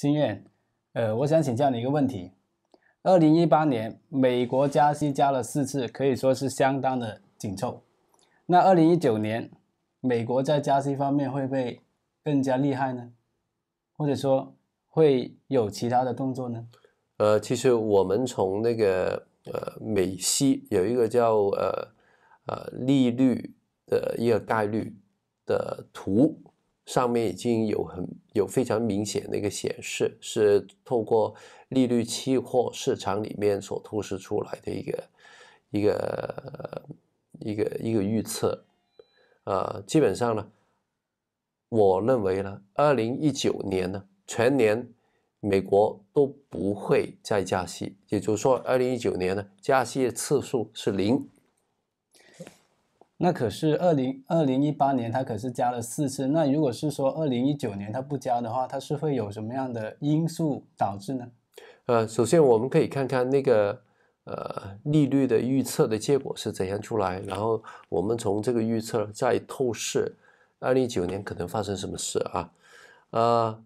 心愿，呃，我想请教你一个问题：，二零一八年美国加息加了四次，可以说是相当的紧凑。那二零一九年美国在加息方面会不会更加厉害呢？或者说会有其他的动作呢？呃，其实我们从那个呃美息有一个叫呃呃利率的一个概率的图。上面已经有很有非常明显的一个显示，是透过利率期货市场里面所透视出来的一个一个一个一个预测。呃，基本上呢，我认为呢，二零一九年呢全年美国都不会再加息，也就是说，二零一九年呢加息的次数是零。那可是二零二零一八年，它可是加了四次。那如果是说二零一九年它不加的话，它是会有什么样的因素导致呢？呃，首先我们可以看看那个呃利率的预测的结果是怎样出来，然后我们从这个预测再透视二零一九年可能发生什么事啊？呃，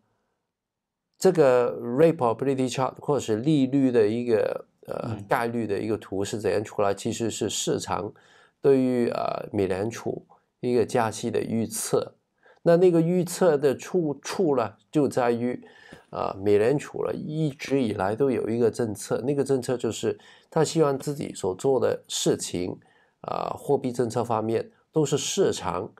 这个 rate probability chart 或者是利率的一个呃概率的一个图是怎样出来？其实是市场。对于呃美联储一个加息的预测，那那个预测的出处呢，就在于，啊，美联储了一直以来都有一个政策，那个政策就是他希望自己所做的事情，啊，货币政策方面都是市场，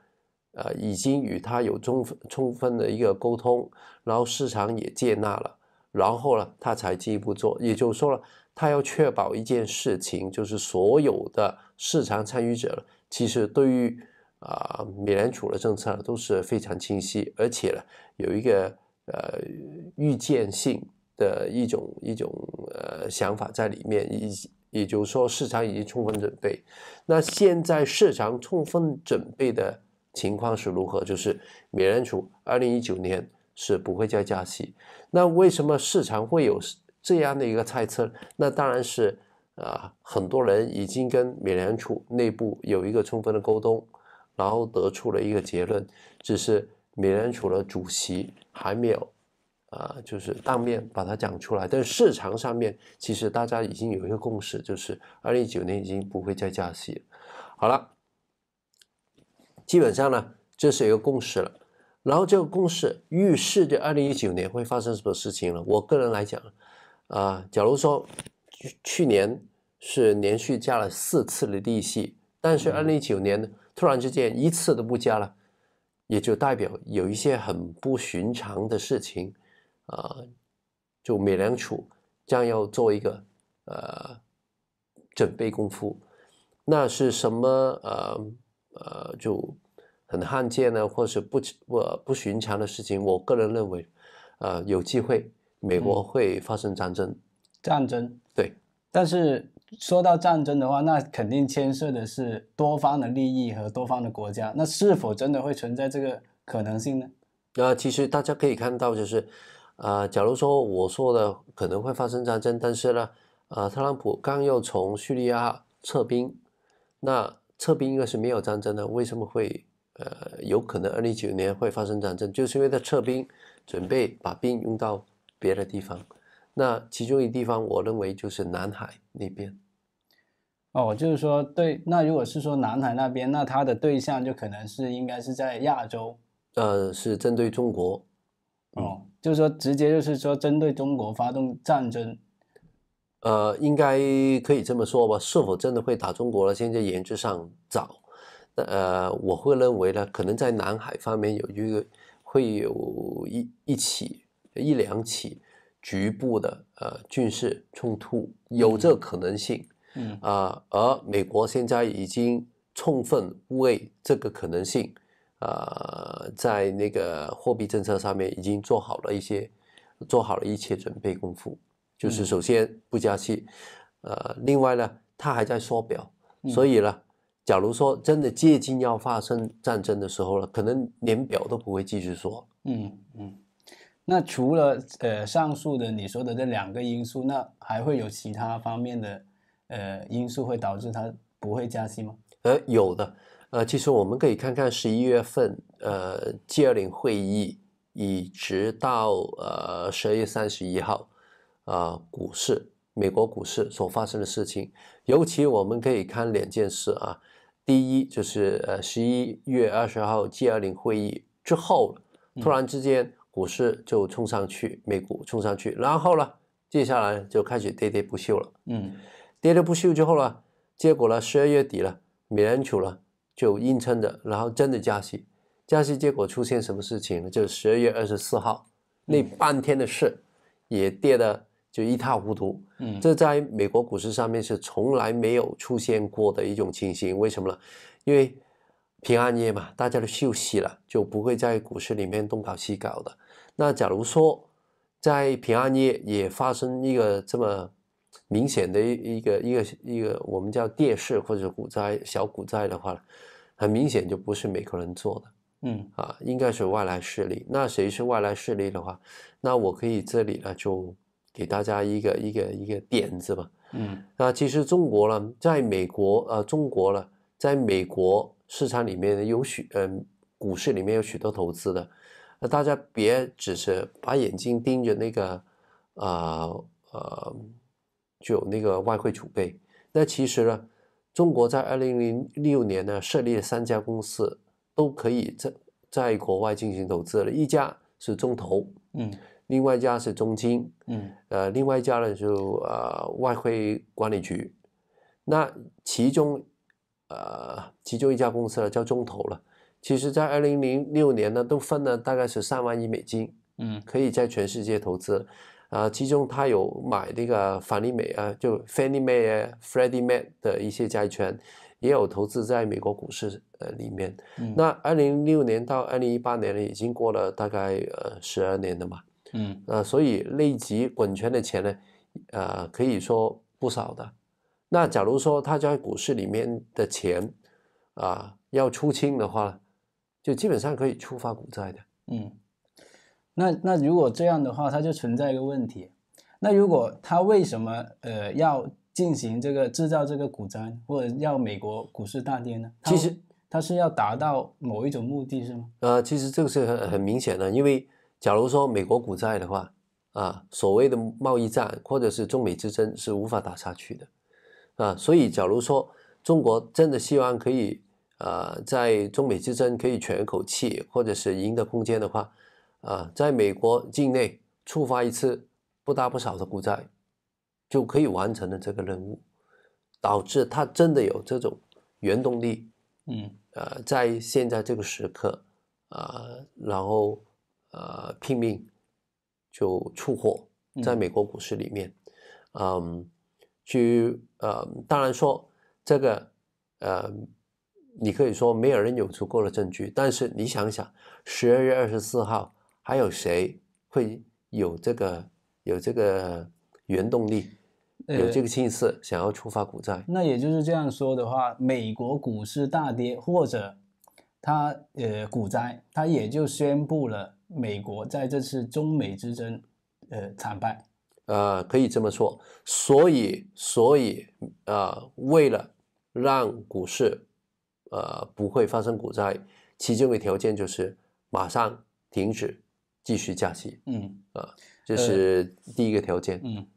呃，已经与他有充分充分的一个沟通，然后市场也接纳了，然后呢，他才进一步做，也就说了。他要确保一件事情，就是所有的市场参与者其实对于啊美联储的政策都是非常清晰，而且呢有一个呃预见性的一种一种呃想法在里面，也也就是说市场已经充分准备。那现在市场充分准备的情况是如何？就是美联储二零一九年是不会再加息。那为什么市场会有？这样的一个猜测，那当然是，啊，很多人已经跟美联储内部有一个充分的沟通，然后得出了一个结论，只是美联储的主席还没有，啊，就是当面把它讲出来。但是市场上面其实大家已经有一个共识，就是二零一九年已经不会再加息。好了，基本上呢，这是一个共识了。然后这个共识预示着二零一九年会发生什么事情呢？我个人来讲。啊，假如说去去年是连续加了四次的利息，但是二零一九年突然之间一次都不加了，也就代表有一些很不寻常的事情，啊，就美联储将要做一个呃准备功夫，那是什么？呃呃，就很罕见呢，或是不不不寻常的事情？我个人认为，呃，有机会。美国会发生战争？战争对，但是说到战争的话，那肯定牵涉的是多方的利益和多方的国家。那是否真的会存在这个可能性呢？那其实大家可以看到，就是，呃，假如说我说的可能会发生战争，但是呢，呃，特朗普刚要从叙利亚撤兵，那撤兵应该是没有战争的。为什么会呃有可能二零一九年会发生战争？就是因为他撤兵，准备把兵用到。别的地方，那其中一地方，我认为就是南海那边。哦，就是说，对，那如果是说南海那边，那它的对象就可能是应该是在亚洲。呃，是针对中国。哦，就是说，直接就是说，针对中国发动战争。呃，应该可以这么说吧？是否真的会打中国了？现在言之尚早。呃，我会认为呢，可能在南海方面有一个会有一一起。一两起局部的呃军事冲突有这可能性，嗯啊，而美国现在已经充分为这个可能性，呃，在那个货币政策上面已经做好了一些，做好了一切准备功夫。就是首先不加息，呃，另外呢，他还在缩表，所以呢，假如说真的接近要发生战争的时候了，可能连表都不会继续说。嗯嗯。那除了呃上述的你说的这两个因素，那还会有其他方面的呃因素会导致它不会加息吗？呃，有的。呃，其实我们可以看看十一月份呃 G 二零会议，一直到呃十二月三十一号啊股市，美国股市所发生的事情。尤其我们可以看两件事啊。第一就是呃十一月二十号 G 二零会议之后，突然之间。股市就冲上去，美股冲上去，然后呢，接下来就开始跌跌不休了。嗯，跌跌不休之后呢，结果呢，十二月底了，美联储呢就硬撑着，然后真的加息。加息结果出现什么事情呢？就是十二月二十四号那半天的事，也跌的就一塌糊涂。嗯，这在美国股市上面是从来没有出现过的一种情形。为什么呢？因为平安夜嘛，大家都休息了，就不会在股市里面东搞西搞的。那假如说在平安夜也发生一个这么明显的一一个一个一个，我们叫跌势或者股灾小股灾的话，很明显就不是美国人做的，嗯啊，应该是外来势力。那谁是外来势力的话，那我可以这里呢就给大家一个一个一个点子吧，嗯啊，其实中国呢在美国呃，中国呢在美国市场里面有许嗯股市里面有许多投资的。那大家别只是把眼睛盯着那个，啊呃，就有那个外汇储备。那其实呢，中国在二零零六年呢设立三家公司，都可以在在国外进行投资了。一家是中投，嗯，另外一家是中金，嗯，呃，另外一家呢就呃外汇管理局。那其中，呃，其中一家公司呢叫中投了。其实，在二零零六年呢，都分了大概是三万亿美金，嗯，可以在全世界投资，呃，其中他有买那个法利美啊，就 Fannie Mae、Freddie Mac 的一些债券，也有投资在美国股市呃里面。那二零零六年到二零一八年呢，已经过了大概呃十二年了嘛，嗯，呃，所以累积滚存的钱呢，呃，可以说不少的。那假如说他在股市里面的钱，啊，要出清的话。就基本上可以触发股灾的，嗯，那那如果这样的话，它就存在一个问题。那如果它为什么呃要进行这个制造这个股灾，或者要美国股市大跌呢？其实它是要达到某一种目的，是吗？呃，其实这个是很明显的，因为假如说美国股债的话，啊，所谓的贸易战或者是中美之争是无法打下去的，啊，所以假如说中国真的希望可以。呃，在中美之争可以喘一口气，或者是赢得空间的话，啊，在美国境内触发一次不大不少的股灾，就可以完成了这个任务，导致它真的有这种原动力，嗯，呃，在现在这个时刻，呃，然后呃拼命就出货，在美国股市里面，嗯，去呃，当然说这个呃。你可以说没有人有足够的证据，但是你想想，十二月二十四号还有谁会有这个有这个原动力，有这个心思想要触发股灾？那也就是这样说的话，美国股市大跌，或者它呃股灾，它也就宣布了美国在这次中美之争呃惨败。呃，可以这么说。所以，所以呃，为了让股市。呃，不会发生股灾，其中的条件就是马上停止继续加息，嗯，啊，这是第一个条件，嗯。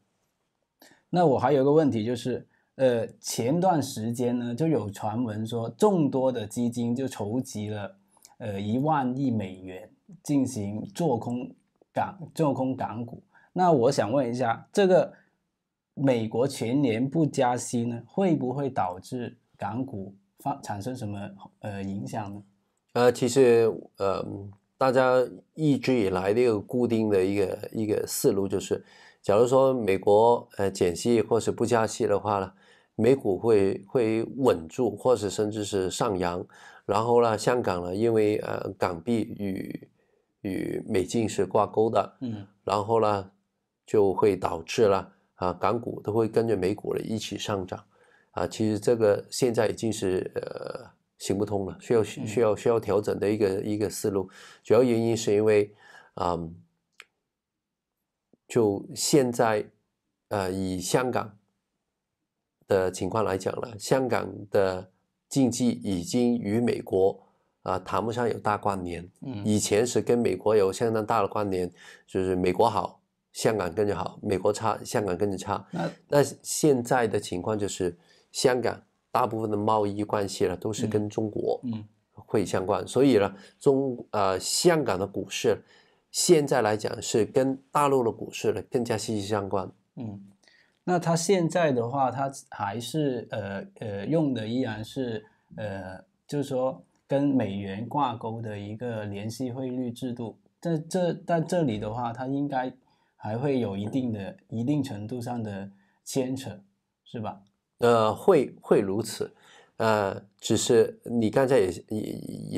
那我还有个问题就是，呃，前段时间呢，就有传闻说，众多的基金就筹集了呃一万亿美元进行做空港做空港股。那我想问一下，这个美国全年不加息呢，会不会导致港股？发产生什么呃影响呢？呃，其实呃，大家一直以来的一个固定的一个一个思路就是，假如说美国呃减息或是不加息的话呢，美股会会稳住，或是甚至是上扬，然后呢，香港呢，因为呃港币与与美金是挂钩的，嗯，然后呢就会导致了啊港股都会跟着美股的一起上涨。啊，其实这个现在已经是呃行不通了，需要需要需要调整的一个一个思路。主要原因是因为啊，就现在呃以香港的情况来讲了，香港的经济已经与美国啊谈不上有大关联。嗯。以前是跟美国有相当大的关联，就是美国好，香港跟着好；美国差，香港跟着差。那那现在的情况就是。香港大部分的贸易关系呢，都是跟中国嗯会相关，所以呢，中呃香港的股市现在来讲是跟大陆的股市呢更加息息相关。嗯，那它现在的话，它还是呃呃用的依然是呃，就是说跟美元挂钩的一个联系汇率制度。在这但这里的话，它应该还会有一定的、一定程度上的牵扯，是吧？呃，会会如此，呃，只是你刚才也也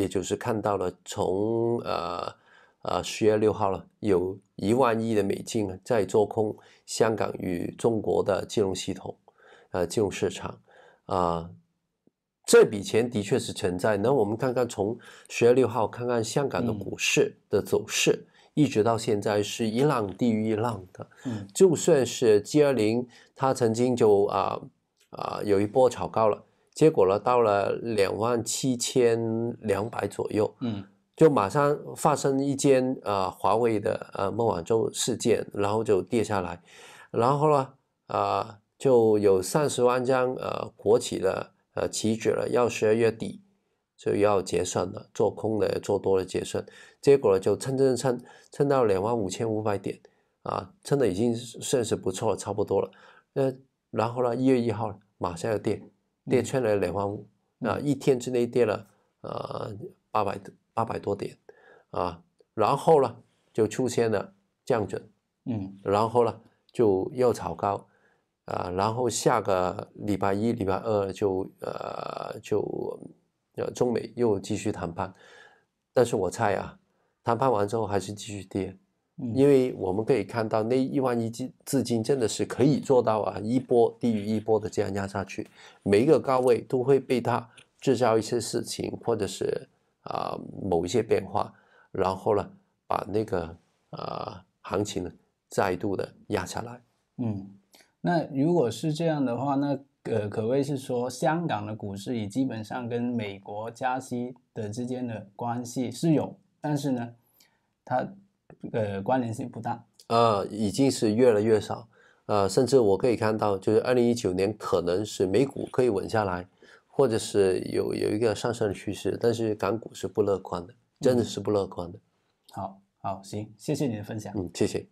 也就是看到了，从呃呃十月六号了，有一万亿的美金在做空香港与中国的金融系统，呃，金融市场，啊，这笔钱的确是存在。那我们看看从十月六号看看香港的股市的走势，一直到现在是一浪低于一浪的，嗯，就算是 G 二零，它曾经就啊。啊，有一波炒高了，结果呢，到了两万七千两百左右，嗯，就马上发生一件啊，华为的呃孟晚舟事件，然后就跌下来，然后呢，啊，就有三十万张呃国企的呃期指了，要十二月底就要结算的，做空的做多的结算，结果呢，就蹭蹭蹭蹭到两万五千五百点，啊，蹭的已经算是不错了，差不多了，呃。然后呢，一月一号马上要跌，跌穿了两万五，啊，一天之内跌了呃八百八百多点，啊，然后呢就出现了降准，嗯，然后呢就又炒高，啊，然后下个礼拜一、礼拜二就呃就呃中美又继续谈判，但是我猜啊，谈判完之后还是继续跌。因为我们可以看到那一万亿资资金真的是可以做到啊一波低于一波的这样压下去，每一个高位都会被它制造一些事情，或者是啊某一些变化，然后呢把那个啊行情呢再度的压下来。嗯，那如果是这样的话，那呃可谓是说香港的股市也基本上跟美国加息的之间的关系是有，但是呢它。呃，关联性不大，呃，已经是越来越少，呃，甚至我可以看到，就是二零一九年可能是美股可以稳下来，或者是有有一个上升的趋势，但是港股是不乐观的，真的是不乐观的。好，好，行，谢谢你的分享，嗯，谢谢。